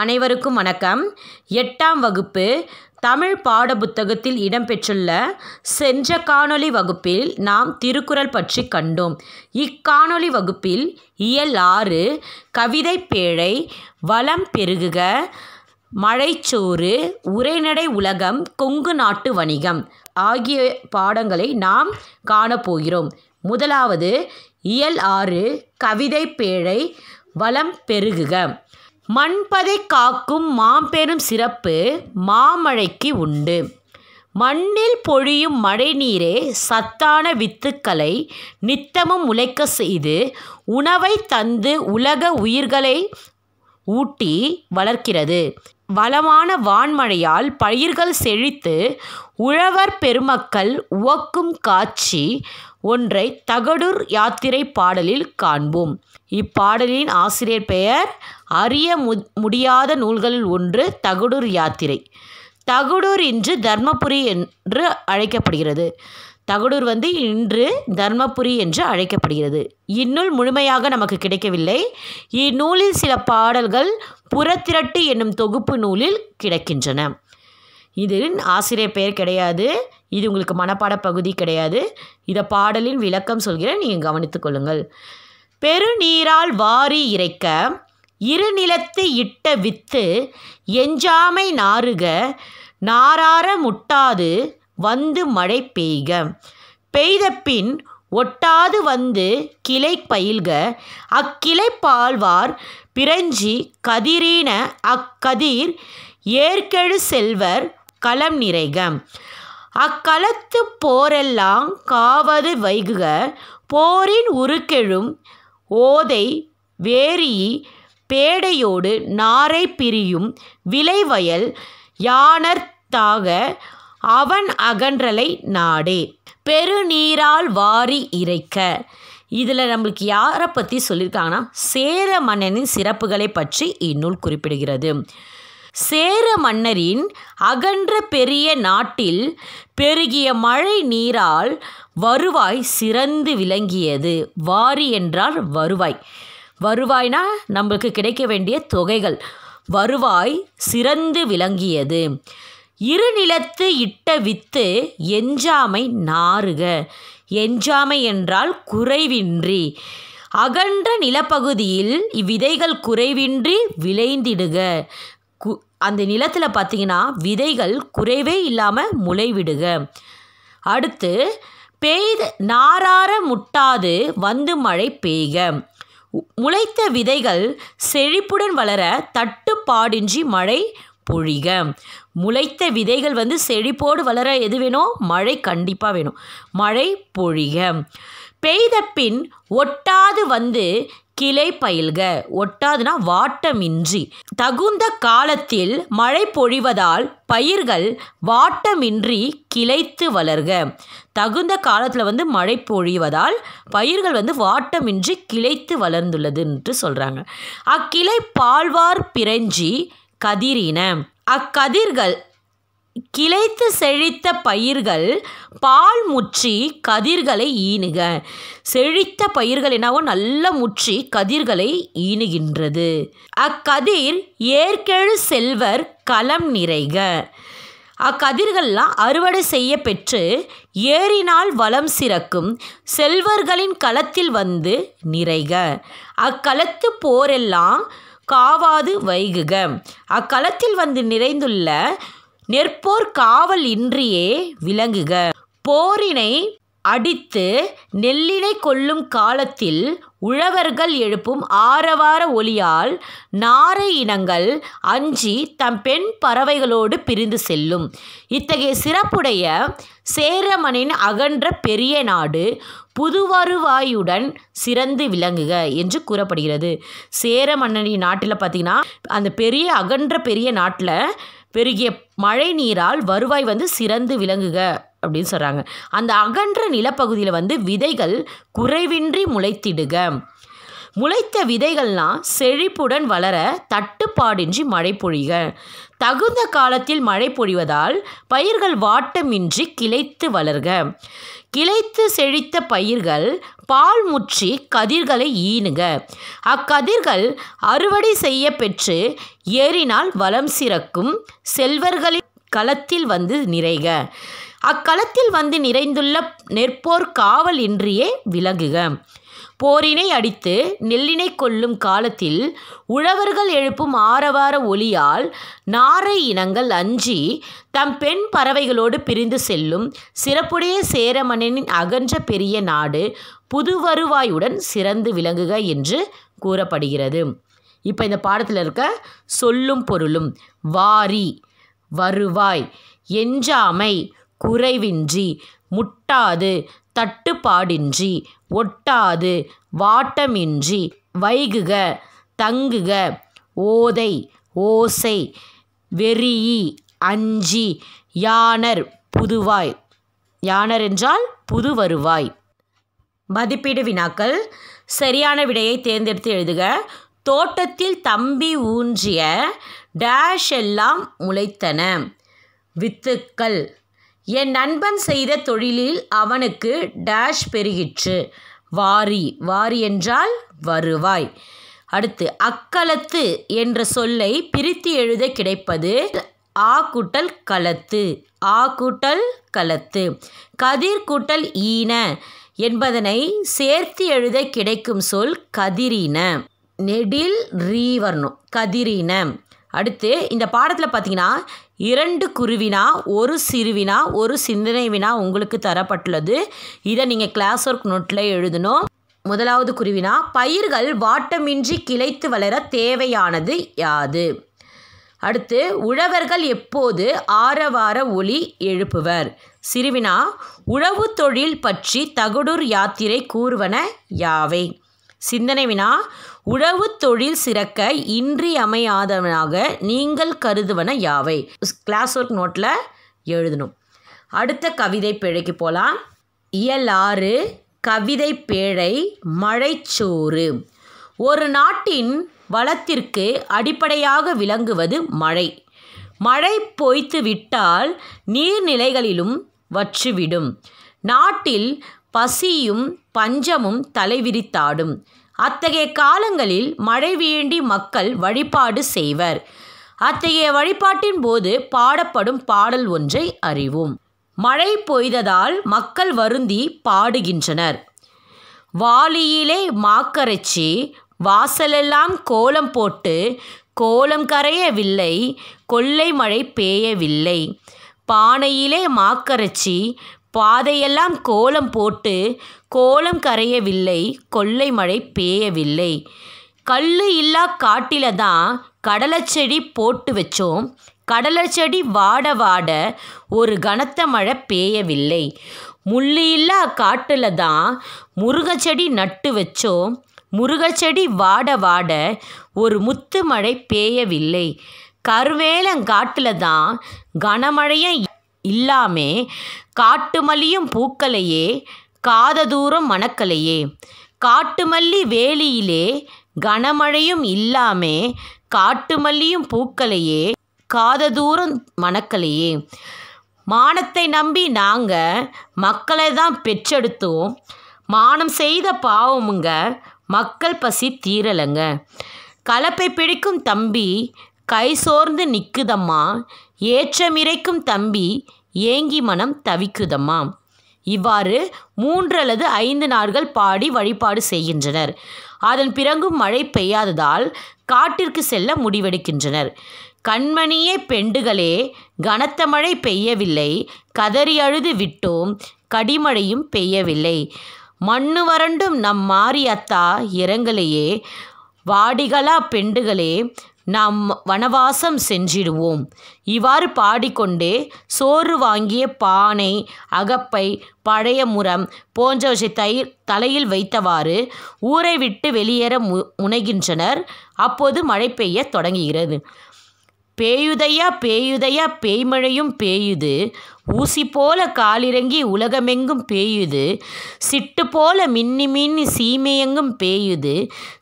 அனைவருக்கும் வணக்கம் எட்டாம் வகுப்பு தமிழ் பாட புத்தகத்தில் இடம்பெற்றுள்ள சென்ற காணொளி வகுப்பில் நாம் திருக்குறள் பற்றி கண்டோம் இக்காணொளி வகுப்பில் இயல் ஆறு கவிதை பேழை வளம் பெருகுக மழைச்சோறு உரைநடை உலகம் கொங்கு நாட்டு வணிகம் ஆகிய பாடங்களை நாம் காணப்போகிறோம் முதலாவது இயல் ஆறு கவிதை பேழை வளம் பெருகுக மண்பதை காக்கும் மாம்பெரும் சிறப்பு மாமழைக்கு உண்டு மண்ணில் பொழியும் மழைநீரே சத்தான வித்துக்களை நித்தமும் உழைக்க செய்து உணவை தந்து உலக உயிர்களை ஊட்டி வளர்க்கிறது வளமான வான்மழையால் பயிர்கள் செழித்து உழவர் பெருமக்கள் உவக்கும் காட்சி ஒன்றை தகடூர் யாத்திரை பாடலில் காண்போம் இப்பாடலின் ஆசிரியர் பெயர் அறிய மு முடியாத நூல்களில் ஒன்று தகுடூர் யாத்திரை தகுடூர் இன்று தர்மபுரி என்று அழைக்கப்படுகிறது தகுடூர் வந்து இன்று தர்மபுரி என்று அழைக்கப்படுகிறது இந்நூல் முழுமையாக நமக்கு கிடைக்கவில்லை இந்நூலில் சில பாடல்கள் புறத்திரட்டு என்னும் தொகுப்பு நூலில் கிடைக்கின்றன இதில் ஆசிரியர் பெயர் கிடையாது இது உங்களுக்கு மனப்பாட பகுதி கிடையாது இதை பாடலின் விளக்கம் சொல்கிறேன் நீங்கள் கவனித்து கொள்ளுங்கள் பெருநீரால் வாரி இறைக்க இருநிலத்து இட்ட வித்து எஞ்சாமை நாறுக நாரார முட்டாது வந்து மழை பெய்க பெய்த பின் ஒட்டாது வந்து கிளை பயில்க அக்கிளை பால்வார் பிரஞ்சி கதிரீன அக்கதிர் ஏற்கெழு செல்வர் களம் நிறைக அக்களத்து போரெல்லாம் காவது வைகுக போரின் உருக்கெழும் ஓதை வேரி பேடையோடு நாரை பிரியும் விளைவயல் யானர்த்தாக அவன் அகன்றலை நாடே பெருநீரால் வாரி இறைக்க இதில் நம்மளுக்கு யாரை பற்றி சொல்லியிருக்காங்கன்னா சேர மன்னனின் சிறப்புகளை பற்றி இந்நூல் குறிப்பிடுகிறது சேர மன்னரின் அகன்ற பெரிய நாட்டில் பெருகிய மழை நீரால் வருவாய் சிறந்து விளங்கியது வாரி என்றால் வருவாய் வருவாய்னா நம்மளுக்கு கிடைக்க வேண்டிய தொகைகள் வருவாய் சிறந்து விளங்கியது இருநிலத்து இட்ட வித்து எஞ்சாமை நாறுக எஞ்சாமை என்றால் குறைவின்றி அகன்ற நிலப்பகுதியில் இவ்விதைகள் குறைவின்றி விளைந்திடுக கு அந்த நிலத்தில் பார்த்தீங்கன்னா விதைகள் குறைவே இல்லாமல் முளைவிடுக அடுத்து பெய்த நாரார முட்டாது வந்து மழை பெய்க முளைத்த விதைகள் செழிப்புடன் வளர தட்டுப்பாடின்றி மழை பொழிக முளைத்த விதைகள் வந்து செழிப்போடு வளர எது வேணும் மழை கண்டிப்பாக வேணும் மழை பொழிக பெய்த பின் ஒட்டாது வந்து கிளை பயில்க ஒட்டாதுனா வாட்டமின்றி தகுந்த காலத்தில் மழை பொழிவதால் பயிர்கள் வாட்டமின்றி கிளைத்து வளர்க தகுந்த காலத்தில் வந்து மழை பொழிவதால் பயிர்கள் வந்து வாட்டமின்றி கிளைத்து வளர்ந்துள்ளது என்று சொல்கிறாங்க அக்கிளை பால்வார் பிரஞ்சி கதிரின அக்கதிர்கள் கிளைத்து செழித்த பயிர்கள் பால் முற்றி கதிர்களை ஈனுக செழித்த பயிர்கள் என்னவோ நல்ல முற்றி கதிர்களை ஈனுகின்றது அக்கதிர் ஏற்கெழு செல்வர் களம் நிறைக அக்கதிர்கள்லாம் அறுவடை செய்ய பெற்று ஏறினால் வளம் சிறக்கும் செல்வர்களின் களத்தில் வந்து நிறைக அக்களத்து போரெல்லாம் காவாது வைகுக அக்களத்தில் வந்து நிறைந்துள்ள நெற்போர் காவல் இன்றியே விளங்குக போரினை அடித்து நெல்லினை கொல்லும் காலத்தில் உழவர்கள் எழுப்பும் ஆரவார ஒளியால் நாரை இனங்கள் அஞ்சி தம் பெண் பறவைகளோடு பிரிந்து செல்லும் இத்தகைய சிறப்புடைய சேரமனின் அகன்ற பெரிய நாடு புதுவருவாயுடன் சிறந்து விளங்குக என்று கூறப்படுகிறது சேரமன்னனின் நாட்டில் பார்த்திங்கன்னா அந்த பெரிய அகன்ற பெரிய நாட்டில் பெருகிய மழை நீரால் வருவாய் வந்து சிறந்து விளங்குக அப்படின்னு சொல்கிறாங்க அந்த அகன்ற நிலப்பகுதியில் வந்து விதைகள் குறைவின்றி முளைத்திடுக முளைத்த விதைகள்லாம் செழிப்புடன் வளர தட்டுப்பாடின்றி மழை பொழிக தகுந்த காலத்தில் மழை பொழிவதால் பயிர்கள் வாட்டமின்றி கிளைத்து வளர்க கிளைத்து செழித்த பயிர்கள் பால் முற்றி கதிர்களை ஈனுக அக்கதிர்கள் அறுவடை செய்ய பெற்று ஏறினால் வளம் சிறக்கும் செல்வர்களின் களத்தில் வந்து நிறைக அக்களத்தில் வந்து நிறைந்துள்ள நெற்போர் காவல் இன்றியே விலகுக போரினை அடித்து நெல்லினை கொல்லும் காலத்தில் உழவர்கள் எழுப்பும் ஆரவார ஒலியால் நாரை இனங்கள் அஞ்சி தம் பெண் பறவைகளோடு பிரிந்து செல்லும் சிறப்புடைய சேரமணனின் அகன்ற பெரிய நாடு புதுவருவாயுடன் சிறந்து விளங்குக என்று கூறப்படுகிறது இப்போ இந்த பாடத்தில் இருக்க சொல்லும் பொருளும் வாரி வருவாய் எஞ்சாமை குறைவின்றி முட்டாது தட்டுப்பாடின்றி ஒட்டாது வாட்டமின்றி வைகுக தங்குக ஓதை ஓசை வெறியி அஞ்சி யானர் புதுவாய் யானர் என்றால் புது வருவாய் மதிப்பீடு வினாக்கள் சரியான விடையை தேர்ந்தெடுத்து எழுதுக தோட்டத்தில் தம்பி ஊன்றிய டேஷ் எல்லாம் முளைத்தன வித்துக்கள் என் நண்பன் செய்த தொழிலில் அவனுக்கு டேஷ் பெருகிற்று வாரி வாரி என்றால் வருவாய் அடுத்து அக்களத்து என்ற சொல்லை பிரித்து எழுத கிடைப்பது ஆ கூட்டல் கலத்து ஆ கூட்டல் கலத்து கதிர் கூட்டல் ஈன என்பதனை சேர்த்து எழுத கிடைக்கும் சொல் கதிரீன நெடில் ரீ வரணும் கதிரீன அடுத்து இந்த பாடத்தில் பார்த்தீங்கன்னா இரண்டு குருவினா ஒரு சிறுவினா ஒரு சிந்தனை வினா உங்களுக்கு தரப்பட்டுள்ளது இதை நீங்கள் கிளாஸ் ஒர்க் நோட்டில் எழுதணும் முதலாவது குருவினா பயிர்கள் வாட்டமின்றி கிளைத்து வளர தேவையானது யாது அடுத்து உழவர்கள் எப்போது ஆரவார ஒளி எழுப்புவர் சிறுவினா உழவு தொழில் பற்றி தகுடூர் யாத்திரை கூறுவன யாவை சிந்தனை வினா உழவு தொழில் சிறக்க இன்றியமையாதவனாக நீங்கள் கருதுவன யாவை கிளாஸ் ஒர்க் நோட்டில் எழுதணும் அடுத்த கவிதை பிழைக்கு போகலாம் இயல் ஆறு கவிதை பேழை மழைச்சோறு ஒரு நாட்டின் வளத்திற்கு அடிப்படையாக விளங்குவது மழை மழை பொய்த்து விட்டால் நீர்நிலைகளிலும் வற்றுவிடும் நாட்டில் பசியும் பஞ்சமும் தலைவிரித்தாடும் அத்தகைய காலங்களில் மழை வேண்டி மக்கள் வழிபாடு செய்வர் அத்தகைய வழிபாட்டின் போது பாடப்படும் பாடல் ஒன்றை அறிவோம் மழை பொய்ததால் மக்கள் வருந்தி பாடுகின்றனர் வாலியிலே மாக்கரைச்சி வாசலெல்லாம் கோலம் போட்டு கோலம் கரையவில்லை கொள்ளை மழை பேயவில்லை பானையிலே மாக்கரைச்சி பாதையெல்லாம் கோலம் போட்டு கோலம் கரையவில்லை கொள்ளை மழை பேயவில்லை கல் இல்லா காட்டில தான் கடலைச்செடி போட்டு வச்சோம் செடி வாட வாட ஒரு கனத்த மழை பேயவில்லை முள்ளு இல்லா காட்டில் தான் முருகச்செடி நட்டு வச்சோம் முருகச்செடி வாட வாட ஒரு முத்து மழை பேயவில்லை கருவேலங்காட்டில் தான் கனமழையை இல்லாமே காட்டுமல்லியும் பூக்களையே காத தூரம் மணக்கலையே காட்டுமல்லி வேலியிலே கனமழையும் இல்லாமே காட்டுமல்லியும் பூக்களையே காத தூரம் மணக்கலையே மானத்தை நம்பி நாங்கள் மக்களை தான் பெற்றெடுத்தோம் மானம் செய்த பாவமுங்க மக்கள் பசி தீரலைங்க கலப்பை பிடிக்கும் தம்பி கை சோர்ந்து நிற்குதம்மா ஏற்றமிரைக்கும் தம்பி ஏங்கி மனம் தவிக்குதம்மாம் இவ்வாறு மூன்று அல்லது ஐந்து நாட்கள் பாடி வழிபாடு செய்கின்றனர் அதன் பிறங்கும் மழை பெய்யாததால் காட்டிற்கு செல்ல முடிவெடுக்கின்றனர் கண்மணியே பெண்டுகளே கனத்த மழை பெய்யவில்லை கதறி அழுது விட்டோம் கடிமழையும் பெய்யவில்லை மண்ணு வறண்டும் நம் மாரியத்தா இறங்கலையே வாடிகளா பெண்டுகளே நாம் வனவாசம் சென்றிடுவோம் இவ்வாறு பாடிக்கொண்டே சோறு வாங்கிய பானை அகப்பை பழைய முறம் போன்றவற்றை தை தலையில் வைத்தவாறு ஊரை விட்டு வெளியேற மு முனைகின்றனர் அப்போது மழை பெய்ய தொடங்குகிறது பேயுதையா பேயுதையா பேய்மழையும் பேயுது ஊசி போல காலிறங்கி உலகமெங்கும் பேயுது சிட்டு போல மின்னி மின்னி சீமையெங்கும் பேயுது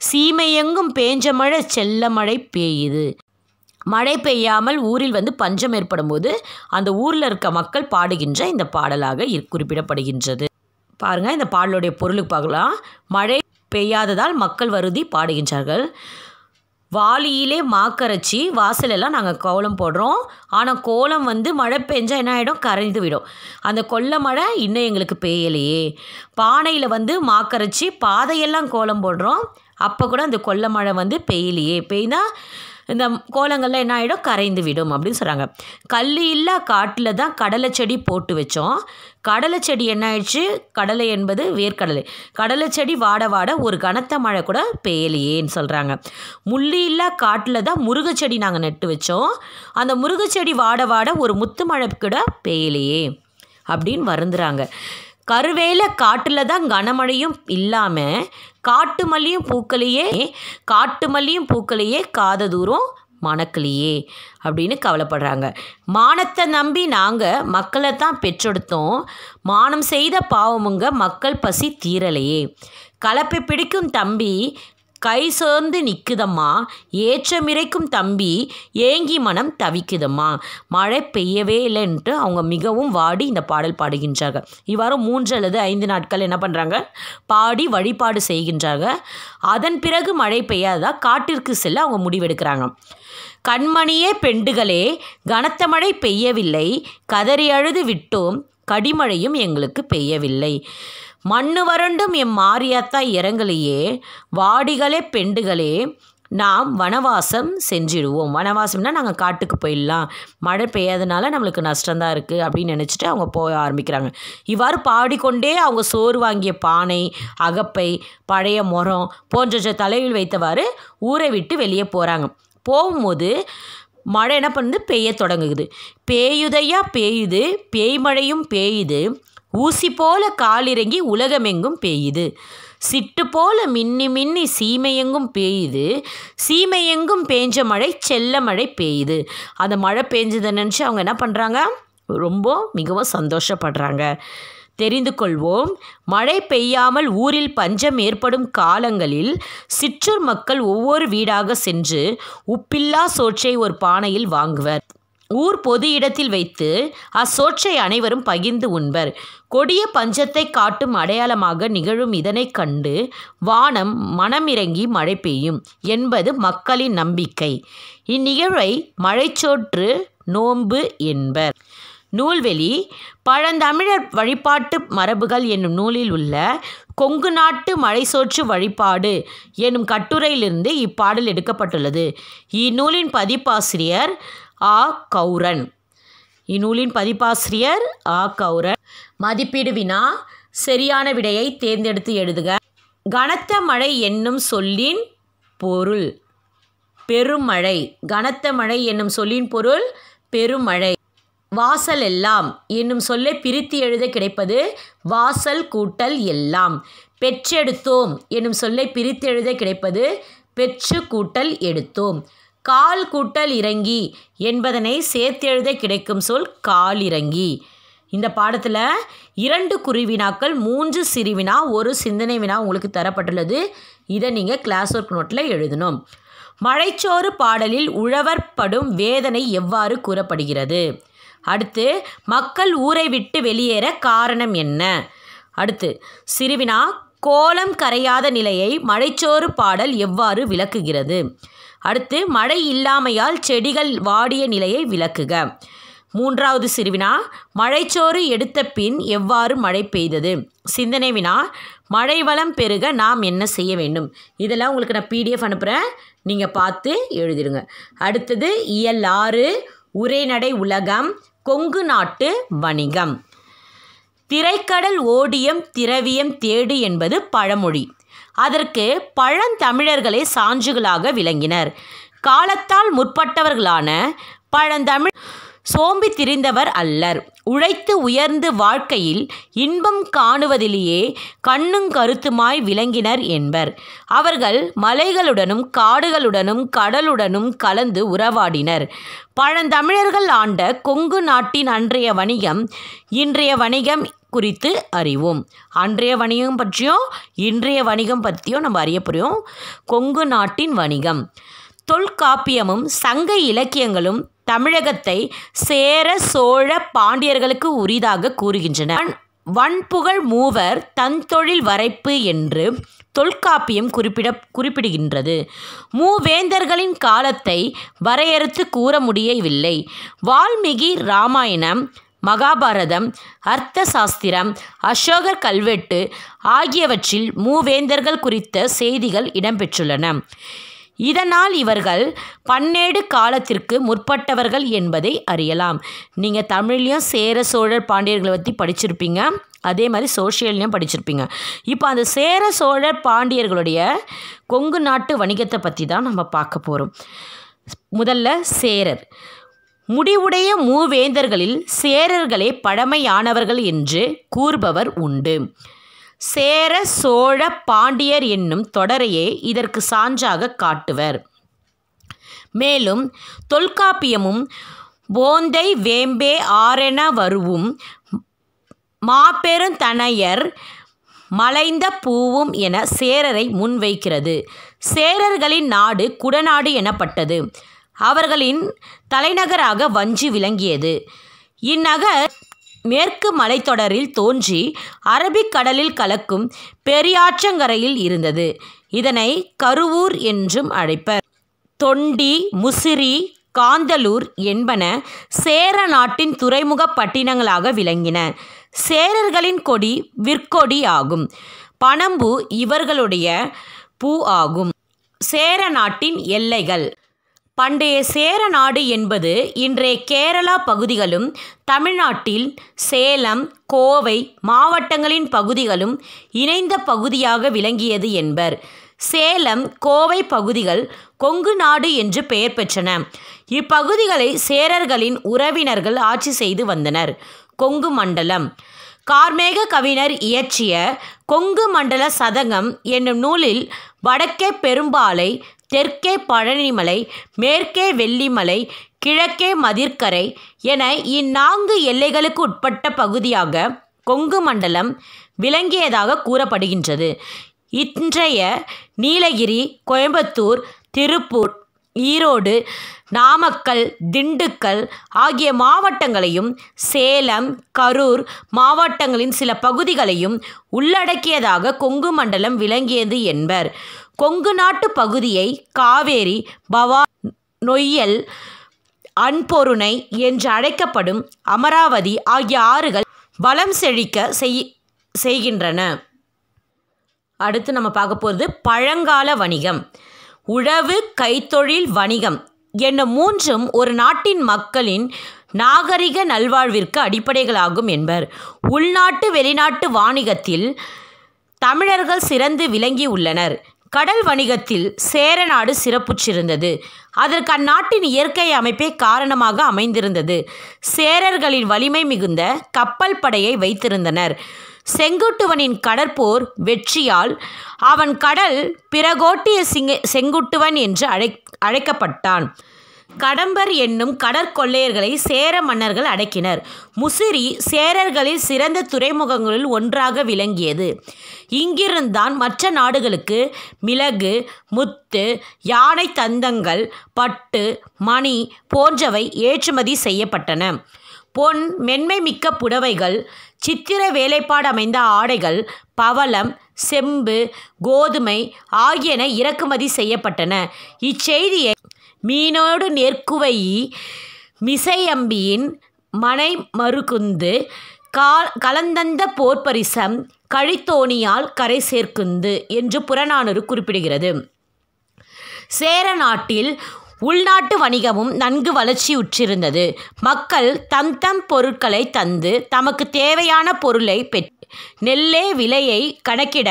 சீமையெங்கும் பேஞ்ச மழை செல்ல மழை பேயுது மழை பெய்யாமல் ஊரில் வந்து பஞ்சம் ஏற்படும் போது அந்த ஊரில் இருக்க மக்கள் பாடுகின்ற இந்த பாடலாக குறிப்பிடப்படுகின்றது பாருங்கள் இந்த பாடலுடைய பொருளுக்கு பார்க்கலாம் மழை பெய்யாததால் மக்கள் வருதி பாடுகின்றார்கள் வாளியிலே மாக்கரைச்சி வாசலெல்லாம் நாங்கள் கோலம் போடுறோம் ஆனால் கோலம் வந்து மழை பெஞ்சால் என்ன ஆகிடும் கரைந்து விடும் அந்த கொல்ல மழை இன்னும் எங்களுக்கு பெய்யலையே பானையில் வந்து மாக்கரைச்சி பாதையெல்லாம் கோலம் போடுறோம் அப்போ கூட அந்த கொல்ல மழை வந்து பெய்யலையே பெய்தால் இந்த கோலங்கள்லாம் என்ன ஆகிடும் கரைந்து விடும் அப்படின்னு சொல்கிறாங்க கல் இல்லா காட்டில் தான் கடலை செடி போட்டு வச்சோம் கடலை செடி என்ன ஆயிடுச்சு கடலை என்பது வேர்க்கடலை கடலை செடி வாட வாட ஒரு கனத்த மழை கூட பெயலையேன்னு சொல்கிறாங்க முள்ளு இல்லா காட்டில் தான் செடி நாங்கள் நட்டு வச்சோம் அந்த முருகச்செடி வாட வாட ஒரு முத்து மழை கூட பெய்யலையே அப்படின்னு வருந்துறாங்க கருவேல காட்டில் தான் கனமழையும் இல்லாமல் காட்டு மல்லியும் பூக்களையே காட்டு மல்லியும் பூக்களையே காத தூரம் மணக்கலையே அப்படின்னு கவலைப்படுறாங்க மானத்தை நம்பி நாங்கள் மக்களை தான் பெற்றெடுத்தோம் மானம் செய்த பாவமுங்க மக்கள் பசி தீரலையே கலப்பை பிடிக்கும் தம்பி கை சோர்ந்து நிற்குதம்மா ஏற்றமிரைக்கும் தம்பி ஏங்கி மனம் தவிக்குதம்மா மழை பெய்யவே இல்லைன்ட்டு அவங்க மிகவும் வாடி இந்த பாடல் பாடுகின்றாங்க இவ்வாறு மூன்று அல்லது ஐந்து நாட்கள் என்ன பண்ணுறாங்க பாடி வழிபாடு செய்கின்றாங்க அதன் பிறகு மழை பெய்யாததா காட்டிற்கு செல்ல அவங்க முடிவெடுக்கிறாங்க கண்மணியே பெண்டுகளே கனத்த மழை பெய்யவில்லை கதறி அழுது விட்டோம் கடிமழையும் எங்களுக்கு பெய்யவில்லை மண்ணு வறண்டும் எம் மாரியாத்தா இறங்கலையே வாடிகளே பெண்டுகளே நாம் வனவாசம் செஞ்சிடுவோம் வனவாசம்னா நாங்கள் காட்டுக்கு போயிடலாம் மழை பெய்யாதனால நம்மளுக்கு நஷ்டம்தான் இருக்குது அப்படின்னு நினச்சிட்டு அவங்க போக ஆரம்பிக்கிறாங்க இவ்வாறு பாடிக்கொண்டே அவங்க சோறு வாங்கிய பானை அகப்பை பழைய முரம் போன்ற தலையில் வைத்தவாறு ஊரை விட்டு வெளியே போகிறாங்க போகும்போது மழை என்ன பண்ணுது பெய்ய தொடங்குது பேயுதையாக பேயுது பேய்மழையும் பேயுது ஊசி போல காலிறங்கி உலகமெங்கும் பேயுது சிட்டு போல மின்னி மின்னி சீமையெங்கும் பெய்யுது சீமையெங்கும் பேஞ்ச மழை செல்ல மழை பெய்யுது அந்த மழை பெஞ்சதை நினச்சி அவங்க என்ன பண்ணுறாங்க ரொம்ப மிகவும் சந்தோஷப்படுறாங்க தெரிந்து கொள்வோம் மழை பெய்யாமல் ஊரில் பஞ்சம் ஏற்படும் காலங்களில் சிற்றூர் மக்கள் ஒவ்வொரு வீடாக சென்று உப்பில்லா சோற்றை ஒரு பானையில் வாங்குவர் ஊர் பொது இடத்தில் வைத்து அச்சோற்றை அனைவரும் பகிர்ந்து உண்பர் கொடிய பஞ்சத்தை காட்டும் அடையாளமாக நிகழும் இதனை கண்டு வானம் மனமிறங்கி மழை பெய்யும் என்பது மக்களின் நம்பிக்கை இந்நிகழ்வை மழைச்சோற்று நோன்பு என்பர் நூல்வெளி பழந்தமிழர் வழிபாட்டு மரபுகள் என்னும் நூலில் உள்ள கொங்கு நாட்டு மழைச்சோற்று வழிபாடு என்னும் கட்டுரையிலிருந்து இப்பாடல் எடுக்கப்பட்டுள்ளது இந்நூலின் பதிப்பாசிரியர் ஆ கௌரன் இந்நூலின் பதிப்பாசிரியர் ஆ கௌரன் மதிப்பீடு வினா சரியான விடையை தேர்ந்தெடுத்து எழுதுக கனத்த மழை என்னும் சொல்லின் பொருள் பெருமழை கனத்த மழை என்னும் சொல்லின் பொருள் பெருமழை வாசல் எல்லாம் என்னும் சொல்லை பிரித்து எழுத கிடைப்பது வாசல் கூட்டல் எல்லாம் பெற்றெடுத்தோம் என்னும் சொல்லை பிரித்து எழுத கிடைப்பது பெற்று கூட்டல் எடுத்தோம் கால் கூட்டல் இறங்கி என்பதனை சேர்த்தெழுத கிடைக்கும் சொல் கால் இறங்கி இந்த பாடத்தில் இரண்டு குருவினாக்கள் மூன்று சிறுவினா ஒரு சிந்தனை வினா உங்களுக்கு தரப்பட்டுள்ளது இதை நீங்கள் கிளாஸ் ஒர்க் நோட்டில் எழுதணும் மழைச்சோறு பாடலில் உழவர் படும் வேதனை எவ்வாறு கூறப்படுகிறது அடுத்து மக்கள் ஊரை விட்டு வெளியேற காரணம் என்ன அடுத்து சிறுவினா கோலம் கரையாத நிலையை மழைச்சோறு பாடல் எவ்வாறு விளக்குகிறது அடுத்து மழை இல்லாமையால் செடிகள் வாடிய நிலையை விளக்குக மூன்றாவது சிறுவினா மழைச்சோறு எடுத்த பின் எவ்வாறு மழை பெய்தது சிந்தனை வினா மழை வளம் பெருக நாம் என்ன செய்ய வேண்டும் இதெல்லாம் உங்களுக்கு நான் பிடிஎஃப் அனுப்புகிறேன் நீங்கள் பார்த்து எழுதிடுங்க அடுத்தது இயல் ஆறு உரைநடை உலகம் கொங்கு நாட்டு வணிகம் திரைக்கடல் ஓடியம் திரவியம் தேடு என்பது பழமொழி அதற்கு பழந்தமிழர்களே சான்றுகளாக விளங்கினர் காலத்தால் முற்பட்டவர்களான பழந்தமிழ் சோம்பி திரிந்தவர் அல்லர் உழைத்து உயர்ந்து வாழ்க்கையில் இன்பம் காணுவதிலேயே கண்ணும் கருத்துமாய் விளங்கினர் என்பர் அவர்கள் மலைகளுடனும் காடுகளுடனும் கடலுடனும் கலந்து உறவாடினர் பழந்தமிழர்கள் ஆண்ட கொங்கு நாட்டின் அன்றைய வணிகம் இன்றைய வணிகம் குறித்து அறிவோம் அன்றைய வணிகம் பற்றியும் இன்றைய வணிகம் பற்றியும் நம்ம அறிய புரியும் கொங்கு நாட்டின் வணிகம் தொல்காப்பியமும் சங்க இலக்கியங்களும் தமிழகத்தை சேர சோழ பாண்டியர்களுக்கு உரிதாக கூறுகின்றன வன்புகழ் மூவர் தன் தொழில் வரைப்பு என்று தொல்காப்பியம் குறிப்பிட குறிப்பிடுகின்றது மூவேந்தர்களின் காலத்தை வரையறுத்து கூற முடியவில்லை வால்மீகி ராமாயணம் மகாபாரதம் அர்த்த சாஸ்திரம் அசோகர் கல்வெட்டு ஆகியவற்றில் மூவேந்தர்கள் குறித்த செய்திகள் இடம்பெற்றுள்ளன இதனால் இவர்கள் பன்னேடு காலத்திற்கு முற்பட்டவர்கள் என்பதை அறியலாம் நீங்கள் தமிழ்லையும் சேர சோழர் பாண்டியர்களை பற்றி படிச்சிருப்பீங்க அதே மாதிரி சோசியல்லையும் படிச்சிருப்பீங்க இப்போ அந்த சேர சோழர் பாண்டியர்களுடைய கொங்கு நாட்டு வணிகத்தை பற்றி தான் நம்ம பார்க்க போகிறோம் முதல்ல சேரர் முடிவுடைய மூவேந்தர்களில் சேரர்களே பழமையானவர்கள் என்று கூறுபவர் உண்டு சேர சோழ பாண்டியர் என்னும் தொடரையே இதற்கு சான்றாக காட்டுவர் மேலும் தொல்காப்பியமும் போந்தை வேம்பே ஆரென வருவும் மாபெருந்தனையர் மலைந்த பூவும் என சேரரை முன்வைக்கிறது சேரர்களின் நாடு குடநாடு எனப்பட்டது அவர்களின் தலைநகராக வஞ்சி விளங்கியது இந்நகர் மேற்கு மலைத்தொடரில் தோன்றி அரபிக்கடலில் கலக்கும் பெரியாற்றங்கரையில் இருந்தது இதனை கருவூர் என்றும் அழைப்பர் தொண்டி முசிறி காந்தலூர் என்பன சேர நாட்டின் துறைமுக பட்டினங்களாக விளங்கின சேரர்களின் கொடி விற்கொடி ஆகும் பணம்பு இவர்களுடைய பூ ஆகும் சேர நாட்டின் எல்லைகள் பண்டைய சேர நாடு என்பது இன்றைய கேரளா பகுதிகளும் தமிழ்நாட்டில் சேலம் கோவை மாவட்டங்களின் பகுதிகளும் இணைந்த பகுதியாக விளங்கியது என்பர் சேலம் கோவை பகுதிகள் கொங்கு நாடு என்று பெயர் பெற்றன இப்பகுதிகளை சேரர்களின் உறவினர்கள் ஆட்சி செய்து வந்தனர் கொங்கு மண்டலம் கார்மேக கவிஞர் இயற்றிய கொங்கு மண்டல சதகம் என்னும் நூலில் வடக்கே பெரும்பாலை தெற்கே பழனிமலை மேற்கே வெள்ளிமலை கிழக்கே மதிர்கரை என இந்நான்கு எல்லைகளுக்கு உட்பட்ட பகுதியாக கொங்கு மண்டலம் விளங்கியதாக கூறப்படுகின்றது இன்றைய நீலகிரி கோயம்புத்தூர் திருப்பூர் ஈரோடு நாமக்கல் திண்டுக்கல் ஆகிய மாவட்டங்களையும் சேலம் கரூர் மாவட்டங்களின் சில பகுதிகளையும் உள்ளடக்கியதாக கொங்கு மண்டலம் விளங்கியது என்பர் கொங்கு நாட்டு பகுதியை காவேரி பவா நொய்யல் அன்பொருணை என்று அழைக்கப்படும் அமராவதி ஆகிய ஆறுகள் வளம் செழிக்க செய் செய்கின்றன அடுத்து நம்ம பார்க்க போகிறது பழங்கால வணிகம் உழவு கைத்தொழில் வணிகம் என்ன மூன்றும் ஒரு நாட்டின் மக்களின் நாகரிக நல்வாழ்விற்கு அடிப்படைகளாகும் என்பர் உள்நாட்டு வெளிநாட்டு வாணிகத்தில் தமிழர்கள் சிறந்து விளங்கியுள்ளனர் கடல் வணிகத்தில் சேர நாடு சிறப்புற்றிருந்தது அதற்கு அந்நாட்டின் இயற்கை அமைப்பே காரணமாக அமைந்திருந்தது சேரர்களின் வலிமை மிகுந்த கப்பல் படையை வைத்திருந்தனர் செங்குட்டுவனின் கடற்போர் வெற்றியால் அவன் கடல் பிறகோட்டிய சிங்க செங்குட்டுவன் என்று அழை அழைக்கப்பட்டான் கடம்பர் என்னும் கடற்கொள்ளையர்களை சேர மன்னர்கள் அடக்கினர் முசிறி சேரர்களில் சிறந்த துறைமுகங்களில் ஒன்றாக விளங்கியது இங்கிருந்தான் மற்ற நாடுகளுக்கு மிளகு முத்து யானை தந்தங்கள் பட்டு மணி போன்றவை ஏற்றுமதி செய்யப்பட்டன பொன் மென்மை மிக்க புடவைகள் சித்திர வேலைப்பாடு அமைந்த ஆடைகள் பவளம் செம்பு கோதுமை ஆகியன இறக்குமதி செய்யப்பட்டன இச்செய்தியை மீனோடு நெற்குவை மிசையம்பியின் மனை மறுகுந்து கால் கலந்தந்த போர்ப்பரிசம் கழித்தோணியால் கரை சேர்க்குந்து என்று புறநானூறு குறிப்பிடுகிறது சேர நாட்டில் உள்நாட்டு வணிகமும் நன்கு வளர்ச்சியுற்றிருந்தது மக்கள் தம் தம் பொருட்களை தந்து தமக்கு தேவையான பொருளை பெற் நெல்லே விலையை கணக்கிட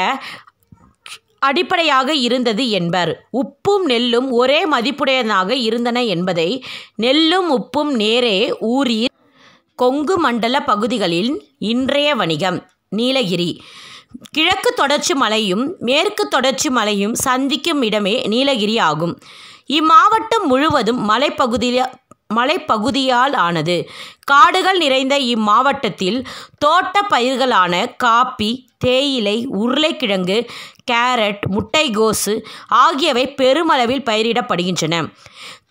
அடிப்படையாக இருந்தது என்பர் உப்பும் நெல்லும் ஒரே மதிப்புடையதாக இருந்தன என்பதை நெல்லும் உப்பும் நேரே ஊரில் கொங்கு மண்டல பகுதிகளில் இன்றைய வணிகம் நீலகிரி கிழக்கு தொடர்ச்சி மலையும் மேற்கு தொடர்ச்சி மலையும் சந்திக்கும் இடமே நீலகிரி ஆகும் இம்மாவட்டம் முழுவதும் மலைப்பகுதியில் மலைப்பகுதியால் ஆனது காடுகள் நிறைந்த இம்மாவட்டத்தில் தோட்ட பயிர்களான காப்பி தேயிலை உருளைக்கிழங்கு கேரட் முட்டை கோசு ஆகியவை பெருமளவில் பயிரிடப்படுகின்றன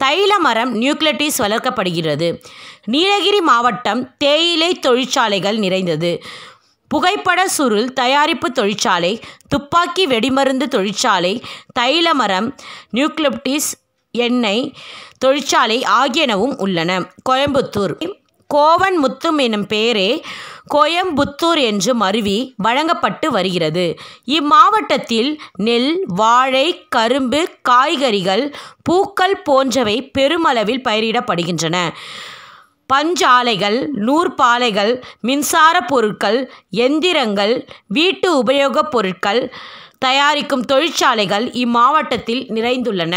தைல மரம் நியூக்ளட்டிஸ் வளர்க்கப்படுகிறது நீலகிரி மாவட்டம் தேயிலை தொழிற்சாலைகள் நிறைந்தது புகைப்பட சுருள் தயாரிப்பு தொழிற்சாலை துப்பாக்கி வெடிமருந்து தொழிற்சாலை தைலமரம் நியூக்ளப்டிஸ் எண்ணெய் தொழிற்சாலை ஆகியனவும் உள்ளன கோயம்புத்தூர் கோவன் முத்தும் எனும் பெயரே கோயம்புத்தூர் என்றும் அருவி வழங்கப்பட்டு வருகிறது இம்மாவட்டத்தில் நெல் வாழை கரும்பு காய்கறிகள் பூக்கள் போன்றவை பெருமளவில் பயிரிடப்படுகின்றன பஞ்சாலைகள் நூற்பாலைகள் மின்சார பொருட்கள் எந்திரங்கள் வீட்டு உபயோகப் பொருட்கள் தயாரிக்கும் தொழிற்சாலைகள் இம்மாவட்டத்தில் நிறைந்துள்ளன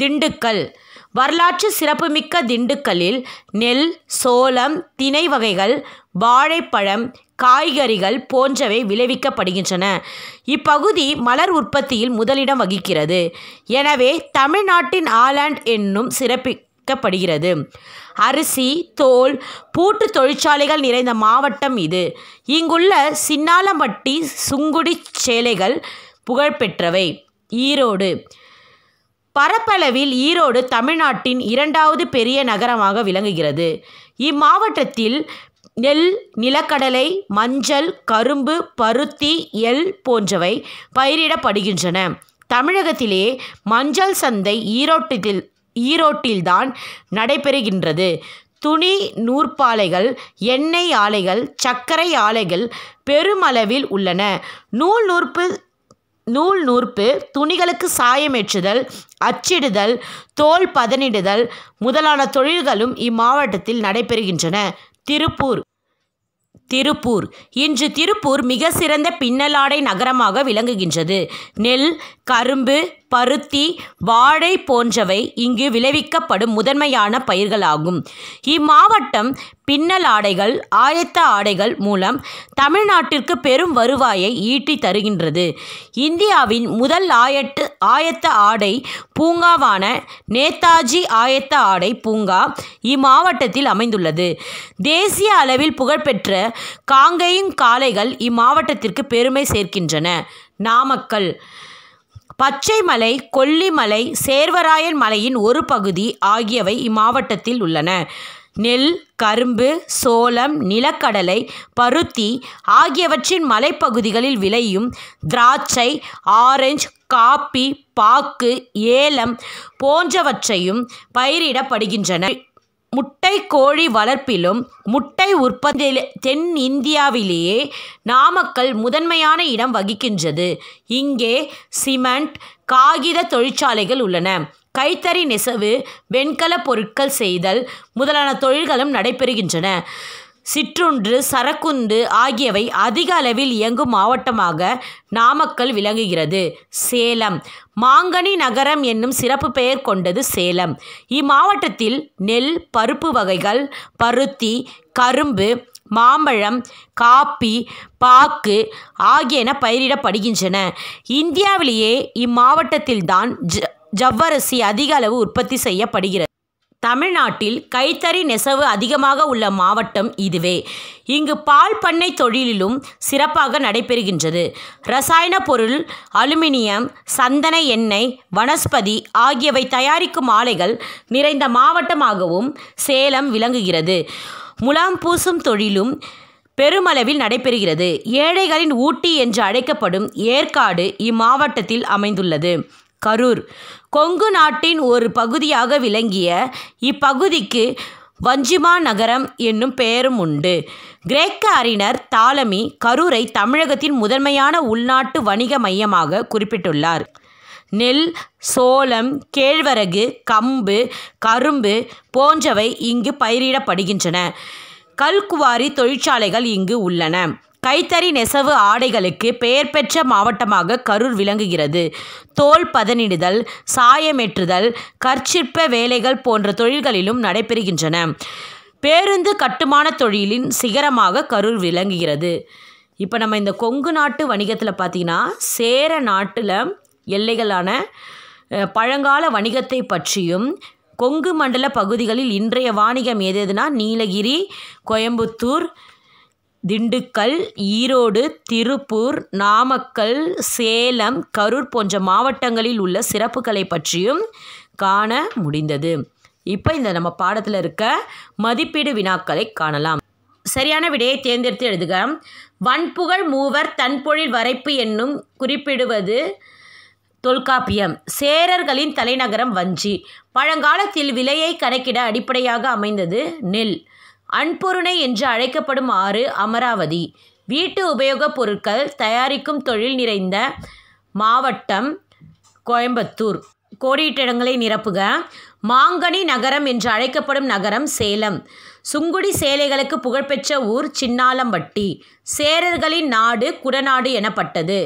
திண்டுக்கல் வரலாற்று சிறப்புமிக்க திண்டுக்கல்லில் நெல் சோளம் தினை வகைகள் வாழைப்பழம் காய்கறிகள் போன்றவை விளைவிக்கப்படுகின்றன இப்பகுதி மலர் உற்பத்தியில் முதலிடம் வகிக்கிறது எனவே தமிழ்நாட்டின் ஆலாண்ட் என்னும் சிறப்பி அரிசி தோல் பூட்டு தொழிற்சாலைகள் நிறைந்த மாவட்டம் இது இங்குள்ள சின்னாலம்பட்டி சுங்குடி சேலைகள் புகழ்பெற்றவை ஈரோடு பரப்பளவில் ஈரோடு தமிழ்நாட்டின் இரண்டாவது பெரிய நகரமாக விளங்குகிறது இம்மாவட்டத்தில் நெல் நிலக்கடலை மஞ்சள் கரும்பு பருத்தி எல் போன்றவை பயிரிடப்படுகின்றன தமிழகத்திலே மஞ்சள் சந்தை ஈரோட்டத்தில் ஈரோட்டில்தான் நடைபெறுகின்றது துணி நூற்பாலைகள் எண்ணெய் ஆலைகள் சர்க்கரை ஆலைகள் பெருமளவில் உள்ளன நூல் நூற்பு நூல் நூற்பு துணிகளுக்கு சாயமேற்றுதல் அச்சிடுதல் தோல் பதனிடுதல் முதலான தொழில்களும் இம்மாவட்டத்தில் நடைபெறுகின்றன திருப்பூர் திருப்பூர் இன்று திருப்பூர் மிக சிறந்த பின்னலாடை நகரமாக விளங்குகின்றது நெல் கரும்பு பருத்தி வாழை போன்றவை இங்கு விளைவிக்கப்படும் முதன்மையான பயிர்களாகும் இம்மாவட்டம் பின்னல் ஆடைகள் ஆயத்த ஆடைகள் மூலம் தமிழ்நாட்டிற்கு பெரும் வருவாயை ஈட்டி தருகின்றது இந்தியாவின் முதல் ஆயட்டு ஆயத்த ஆடை பூங்காவான நேதாஜி ஆயத்த ஆடை பூங்கா இம்மாவட்டத்தில் அமைந்துள்ளது தேசிய அளவில் புகழ்பெற்ற காங்கையின் காளைகள் இம்மாவட்டத்திற்கு பெருமை சேர்க்கின்றன நாமக்கல் பச்சைமலை கொல்லிமலை சேர்வராயன் மலையின் ஒரு பகுதி ஆகியவை இம்மாவட்டத்தில் உள்ளன நெல் கரும்பு சோளம் நிலக்கடலை பருத்தி ஆகியவற்றின் மலைப்பகுதிகளில் விளையும் திராட்சை ஆரஞ்சு காப்பி பாக்கு ஏலம் போன்றவற்றையும் பயிரிடப்படுகின்றன முட்டை கோழி வளர்ப்பிலும் முட்டை உற்பத்தியில் தென்னிந்தியாவிலேயே நாமக்கல் முதன்மையான இடம் வகிக்கின்றது இங்கே சிமெண்ட் காகித தொழிற்சாலைகள் உள்ளன கைத்தறி நெசவு வெண்கல பொருட்கள் செய்தல் முதலான தொழில்களும் நடைபெறுகின்றன சிற்றுண்டு சரக்குந்து ஆகியவை அதிக அளவில் இயங்கும் மாவட்டமாக நாமக்கல் விளங்குகிறது சேலம் மாங்கனி நகரம் என்னும் சிறப்பு பெயர் கொண்டது சேலம் இம்மாவட்டத்தில் நெல் பருப்பு வகைகள் பருத்தி கரும்பு மாம்பழம் காப்பி பாக்கு ஆகியன பயிரிடப்படுகின்றன இந்தியாவிலேயே இம்மாவட்டத்தில்தான் ஜ ஜவ்வரசி அதிக அளவு உற்பத்தி செய்யப்படுகிறது தமிழ்நாட்டில் கைத்தறி நெசவு அதிகமாக உள்ள மாவட்டம் இதுவே இங்கு பால் பண்ணை தொழிலிலும் சிறப்பாக நடைபெறுகின்றது ரசாயன பொருள் அலுமினியம் சந்தன எண்ணெய் வனஸ்பதி ஆகியவை தயாரிக்கும் ஆலைகள் நிறைந்த மாவட்டமாகவும் சேலம் விளங்குகிறது முலாம் பூசும் தொழிலும் பெருமளவில் நடைபெறுகிறது ஏழைகளின் ஊட்டி என்று அழைக்கப்படும் ஏற்காடு இம்மாவட்டத்தில் அமைந்துள்ளது கரூர் கொங்கு நாட்டின் ஒரு பகுதியாக விளங்கிய இப்பகுதிக்கு வஞ்சிமா நகரம் என்னும் பெயரும் உண்டு கிரேக்க அறிஞர் தாலமி கரூரை தமிழகத்தின் முதன்மையான உள்நாட்டு வணிக மையமாக குறிப்பிட்டுள்ளார் நெல் சோளம் கேழ்வரகு கம்பு கரும்பு போன்றவை இங்கு பயிரிடப்படுகின்றன கல்குவாரி தொழிற்சாலைகள் இங்கு உள்ளன கைத்தறி நெசவு ஆடைகளுக்கு பெயர் பெற்ற மாவட்டமாக கரூர் விளங்குகிறது தோல் பதனிடுதல் சாயமேற்றுதல் கற்சிற்ப வேலைகள் போன்ற தொழில்களிலும் நடைபெறுகின்றன பேருந்து கட்டுமான தொழிலின் சிகரமாக கரூர் விளங்குகிறது இப்போ நம்ம இந்த கொங்கு நாட்டு வணிகத்தில் பார்த்திங்கன்னா சேர நாட்டில் எல்லைகளான பழங்கால வணிகத்தை பற்றியும் கொங்கு மண்டல பகுதிகளில் இன்றைய வாணிகம் எதுனா நீலகிரி கோயம்புத்தூர் திண்டுக்கல் ஈரோடு திருப்பூர் நாமக்கல் சேலம் கரூர் போன்ற மாவட்டங்களில் உள்ள சிறப்புகளை பற்றியும் காண முடிந்தது இப்போ இந்த நம்ம பாடத்தில் இருக்க மதிப்பீடு வினாக்களை காணலாம் சரியான விடையை தேர்ந்தெடுத்து எழுதுக வன்புகழ் மூவர் தன்பொழில் வரைப்பு என்னும் குறிப்பிடுவது தொல்காப்பியம் சேரர்களின் தலைநகரம் வஞ்சி பழங்காலத்தில் விலையை கணக்கிட அடிப்படையாக அமைந்தது நெல் அன்பொருணை என்று அழைக்கப்படும் ஆறு அமராவதி வீட்டு உபயோகப் பொருட்கள் தயாரிக்கும் தொழில் நிறைந்த மாவட்டம் கோயம்புத்தூர் கோடியிட்டங்களை நிரப்புக மாங்கனி நகரம் என்று அழைக்கப்படும் நகரம் சேலம் சுங்குடி சேலைகளுக்கு புகழ்பெற்ற ஊர் சின்னாலம்பட்டி சேரர்களின் நாடு குடநாடு எனப்பட்டது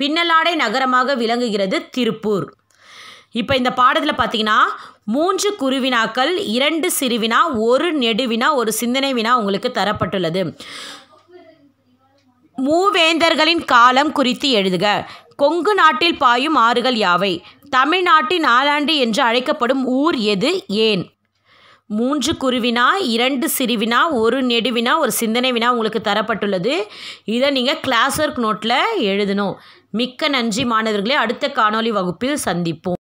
பின்னலாடை நகரமாக விளங்குகிறது திருப்பூர் இப்போ இந்த பாடத்தில் பார்த்தீங்கன்னா மூன்று குருவினாக்கள் இரண்டு சிறுவினா ஒரு நெடுவினா ஒரு சிந்தனை வினா உங்களுக்கு தரப்பட்டுள்ளது மூவேந்தர்களின் காலம் குறித்து எழுதுக கொங்கு நாட்டில் பாயும் ஆறுகள் யாவை தமிழ்நாட்டின் ஆலாண்டு என்று அழைக்கப்படும் ஊர் எது ஏன் மூன்று குருவினா இரண்டு சிறுவினா ஒரு நெடுவினா ஒரு சிந்தனை வினா உங்களுக்கு தரப்பட்டுள்ளது இதை நீங்கள் கிளாஸ் ஒர்க் நோட்டில் எழுதணும் மிக்க நன்றி மாணவர்களே அடுத்த காணொலி வகுப்பில் சந்திப்போம்